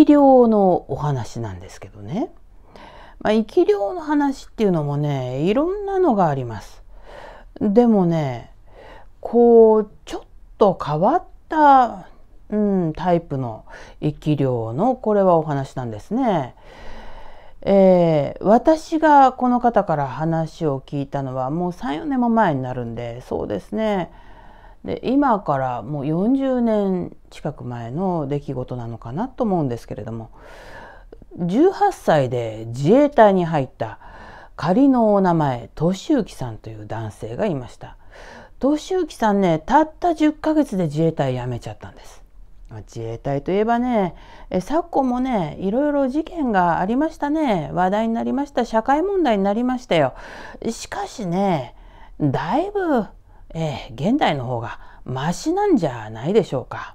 生き量のお話なんですけどね。まあ、生き量の話っていうのもね、いろんなのがあります。でもね、こう、ちょっと変わった、うん、タイプの生き量の、これはお話なんですね。えー、私がこの方から話を聞いたのはもう34年も前になるんでそうですねで今からもう40年近く前の出来事なのかなと思うんですけれども18歳で自衛隊に入った仮のお名前敏之さんという男性がいました敏之さんねたった10ヶ月で自衛隊辞めちゃったんです自衛隊といえばね昨今もねいろいろ事件がありましたね話題になりました社会問題になりましたよしかしねだいぶえー、現代の方がマシなんじゃないでしょうか。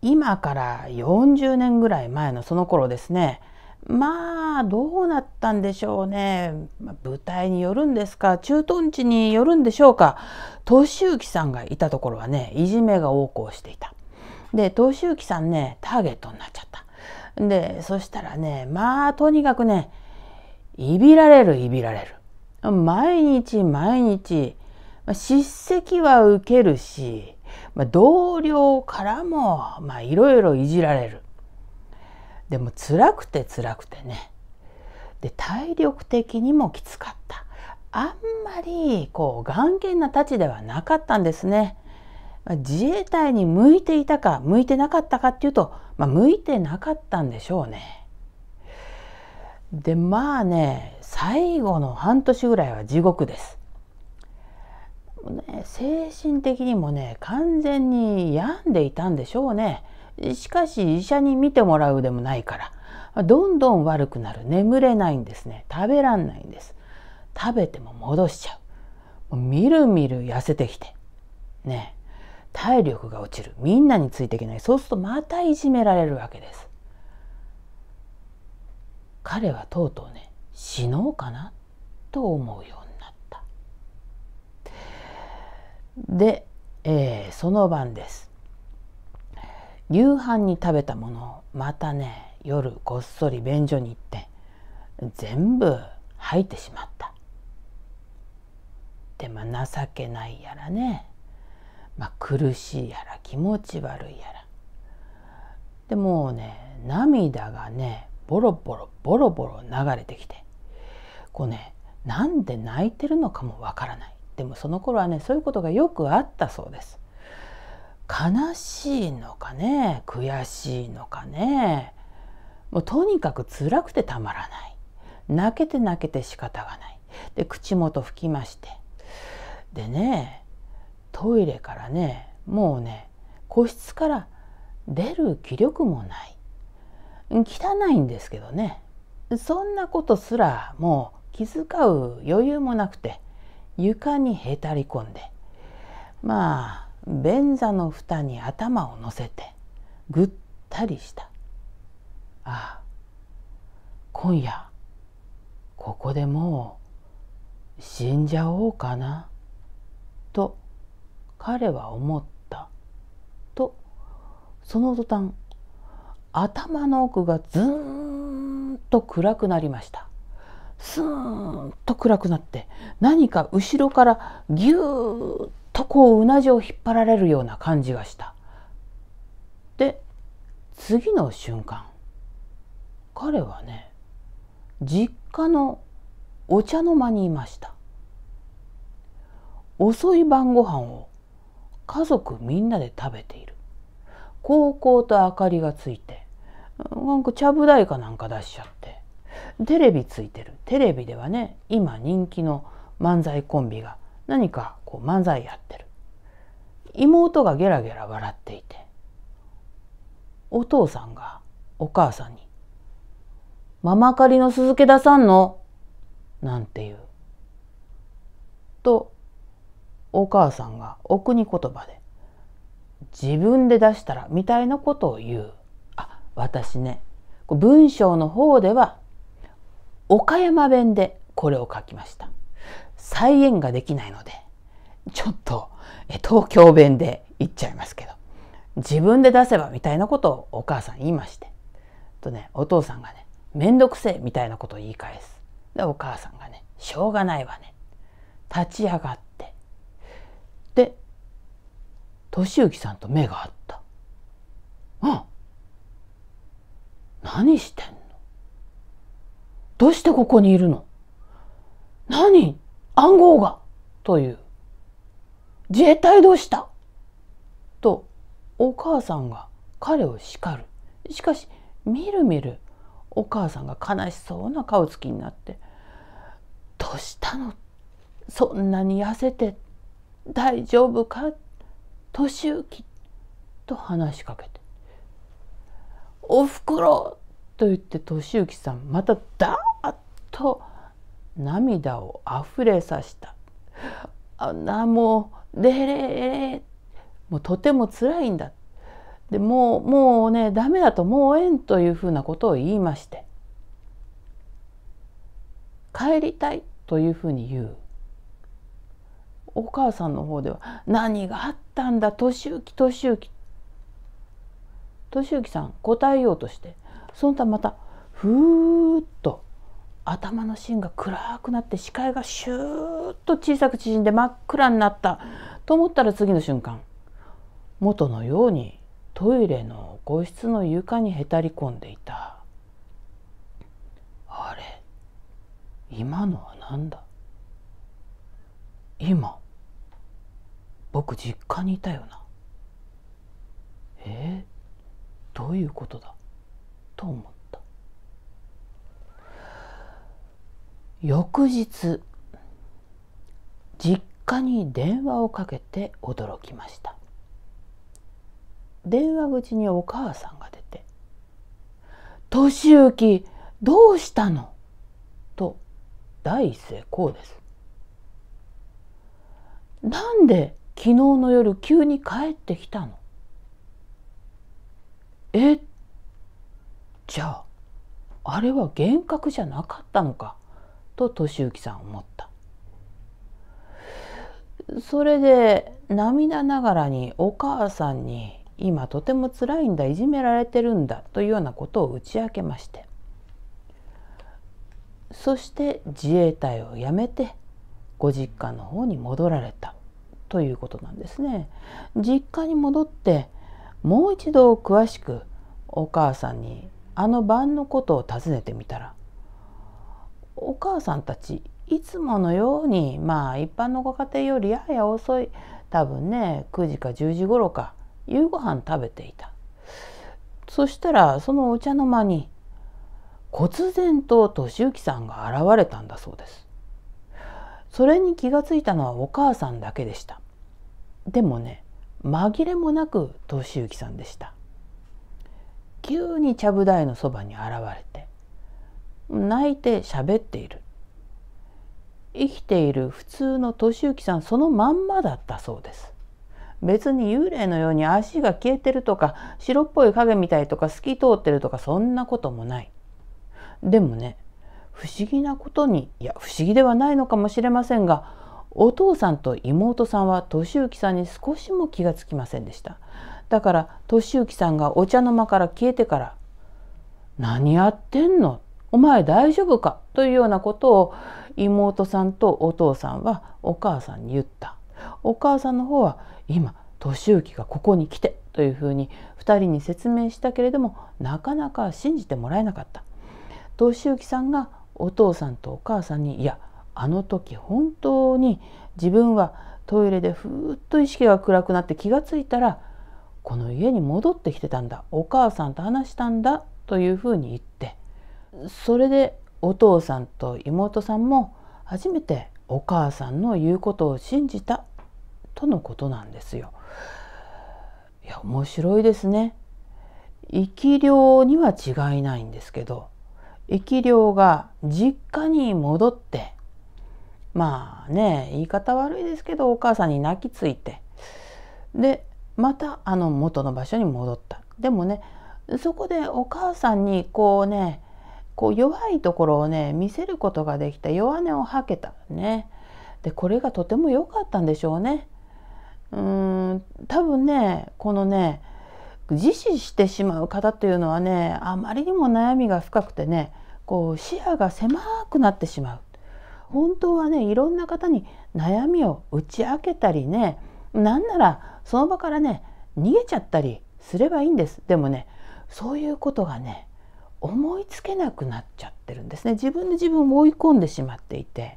今から40年ぐらい前のその頃ですねまあどうなったんでしょうね舞台によるんですか駐屯地によるんでしょうか敏之さんがいたところはねいじめが横行していた。で敏之さんねターゲットになっちゃった。でそしたらねまあとにかくねいびられるいびられる。毎日毎日まあ、叱責は受けるし、まあ、同僚からもいろいろいじられる。でも辛くて辛くてね。で体力的にもきつかった。あんまりこう頑健なたちではなかったんですね。自衛隊に向いていたか向いてなかったかっていうと、まあ、向いてなかったんでしょうね。でまあね最後の半年ぐらいは地獄です。精神的にもね完全に病んでいたんでしょうねしかし医者に診てもらうでもないからどんどん悪くなる眠れないんですね食べらんないんです食べても戻しちゃうみるみる痩せてきてね体力が落ちるみんなについていけないそうするとまたいじめられるわけです彼はとうとうね死のうかなと思うよで、えー、その晩です夕飯に食べたものをまたね夜ごっそり便所に行って全部吐いてしまったでまあ情けないやらね、まあ、苦しいやら気持ち悪いやらでもうね涙がねボロボロボロボロ流れてきてこうねなんで泣いてるのかもわからないでもその頃はねそういうことがよくあったそうです。悲しいのかね悔しいのかねもうとにかく辛くてたまらない泣けて泣けて仕方がないで口元拭きましてでねトイレからねもうね個室から出る気力もない汚いんですけどねそんなことすらもう気遣う余裕もなくて床にへたり込んでまあ便座の蓋に頭を乗せてぐったりしたああ今夜ここでもう死んじゃおうかなと彼は思ったとその途端頭の奥がずんと暗くなりましたスーンと暗くなって何か後ろからぎゅーっとこううなじを引っ張られるような感じがしたで次の瞬間彼はね実家のお茶の間にいました遅い晩ご飯を家族みんなで食べている高校と明かりがついてなんかちゃぶ台かなんか出しちゃってテレビついてるテレビではね今人気の漫才コンビが何かこう漫才やってる妹がゲラゲラ笑っていてお父さんがお母さんに「ママ狩りの鈴木出さんの?」なんて言うとお母さんがお国言葉で「自分で出したら」みたいなことを言うあ私ね文章の方では岡山弁でこれを書きました。再現ができないので、ちょっと東京弁で言っちゃいますけど、自分で出せばみたいなことをお母さん言いまして、とね、お父さんがね、めんどくせえみたいなことを言い返す。で、お母さんがね、しょうがないわね。立ち上がって。で、敏之さんと目が合った。うん。何してんのどうしてここにいるの何暗号がという。自衛隊どうしたと、お母さんが彼を叱る。しかし、みるみるお母さんが悲しそうな顔つきになって、どうしたのそんなに痩せて大丈夫か年行き。と話しかけて「おふくろ」と言って俊之さんまたダーと涙をあふれさしたあんなもうでれれもうとてもつらいんだでもうもうねダメだともうえんというふうなことを言いまして帰りたいというふうに言うお母さんの方では「何があったんだ俊行俊之」俊きさん答えようとしてその他またふーっと頭の芯が暗くなって視界がシューッと小さく縮んで真っ暗になったと思ったら次の瞬間元のようにトイレの個室の床にへたり込んでいたあれ今のは何だ今僕実家にいたよなえー、どういうことだと思った翌日実家に電話をかけて驚きました電話口にお母さんが出て「敏行どうしたの?」と第一声こうです。なんで昨日の夜急に帰ってきたのえじゃああれは幻覚じゃなかったのかと俊之さん思ったそれで涙ながらにお母さんに「今とても辛いんだいじめられてるんだ」というようなことを打ち明けましてそして自衛隊を辞めてご実家の方に戻られたということなんですね。実家に戻ってもう一度詳しくお母さんにあの晩のことを尋ねてみたらお母さんたちいつものようにまあ一般のご家庭よりやや遅い多分ね9時か10時頃か夕ご飯食べていたそしたらそのお茶の間に忽然と敏行さんが現れたんだそうですそれに気がついたのはお母さんだけでしたでもね紛れもなく敏行さんでした急にちゃぶ台のそばに現れて泣いて喋っている生きている普通の敏行さんそのまんまだったそうです別に幽霊のように足が消えてるとか白っぽい影みたいとか透き通ってるとかそんなこともないでもね不思議なことにいや不思議ではないのかもしれませんがお父さんと妹さんは俊之さんに少しも気がつきませんでしただから敏行さんがお茶の間から消えてから「何やってんの?」お前大丈夫かというようなことを妹さんとお父さんはお母さんに言った。お母さんの方は今敏行がここに来てというふうに2人に説明したけれどもなかなか信じてもらえなかった。敏行さんがお父さんとお母さんに「いやあの時本当に自分はトイレでふーっと意識が暗くなって気がついたらこの家に戻ってきてたんだお母さんと話したんだ」というふうに言った。それでお父さんと妹さんも初めてお母さんの言うことを信じたとのことなんですよ。いや面白いですね。生き量には違いないんですけど生き量が実家に戻ってまあね言い方悪いですけどお母さんに泣きついてでまたあの元の場所に戻った。でもねそこでお母さんにこうねこう弱いところをね見せることができた弱音を吐けたねでこれがとても良かったんでしょうねうん多分ねこのね自死してしまう方っていうのはねあまりにも悩みが深くてねこう視野が狭くなってしまう本当はねいろんな方に悩みを打ち明けたりねなんならその場からね逃げちゃったりすればいいんですでもねそういうことがね思いつけなくなっちゃってるんですね自分で自分を追い込んでしまっていて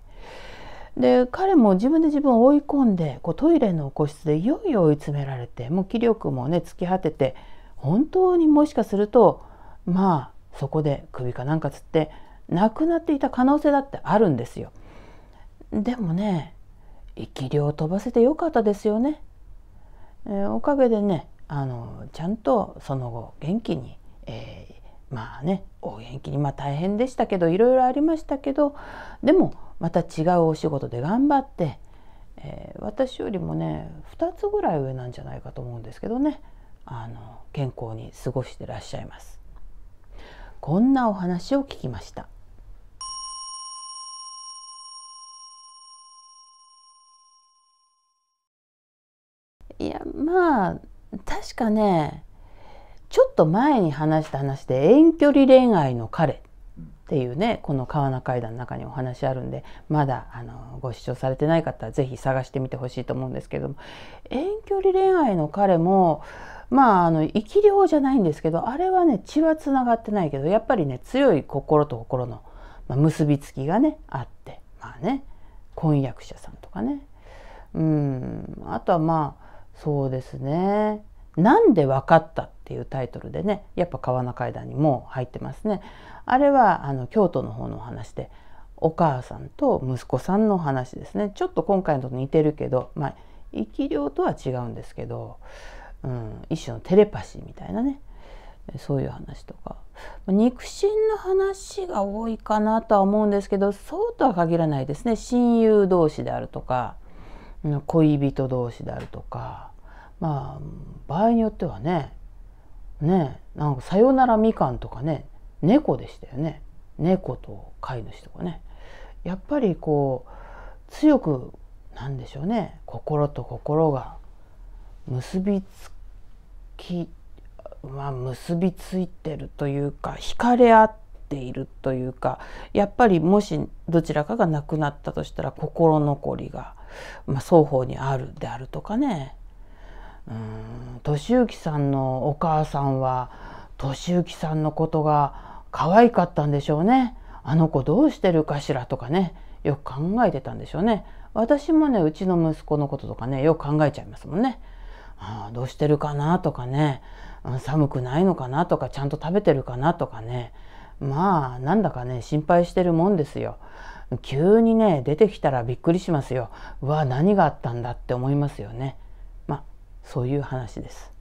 で彼も自分で自分を追い込んでこうトイレの個室でいよいよ追い詰められてもう気力もね突き果てて本当にもしかするとまあそこで首かなんかつって亡くなっていた可能性だってあるんですよ。でもね生き量飛ばせてよかったですよね。えー、おかげでねあのちゃんとその後元気に、えーまあねお元気にまあ大変でしたけどいろいろありましたけどでもまた違うお仕事で頑張って、えー、私よりもね2つぐらい上なんじゃないかと思うんですけどねあの健康に過ごしてらっしゃいます。こんなお話を聞きました。いやまあ確かねちょっと前に話した話で遠距離恋愛の彼っていうねこの川名階段の中にお話あるんでまだあのご視聴されてない方は是非探してみてほしいと思うんですけども遠距離恋愛の彼もまああの生き量じゃないんですけどあれはね血はつながってないけどやっぱりね強い心と心の、まあ、結びつきがねあってまあね婚約者さんとかねうんあとはまあそうですねなんで分かったっていうタイトルでねやっぱ川名階段にも入ってますねあれはあの京都の方の話でお母さんと息子さんの話ですねちょっと今回のと似てるけどまあ生き量とは違うんですけど、うん、一種のテレパシーみたいなねそういう話とか肉親の話が多いかなとは思うんですけどそうとは限らないですね親友同士であるとか恋人同士であるとかまあ場合によってはねねなんか「さよならみかん」とかね猫でしたよね猫と飼い主とかねやっぱりこう強くなんでしょうね心と心が結びつきまあ結びついてるというか惹かれ合っているというかやっぱりもしどちらかが亡くなったとしたら心残りが、まあ、双方にあるであるとかねうん俊之さんのお母さんは俊之さんのことが可愛かったんでしょうねあの子どうしてるかしらとかねよく考えてたんでしょうね私もねうちの息子のこととかねよく考えちゃいますもんねあどうしてるかなとかね寒くないのかなとかちゃんと食べてるかなとかねまあなんだかね心配してるもんですよ急にね出てきたらびっくりしますようわ何があったんだって思いますよねそういう話です。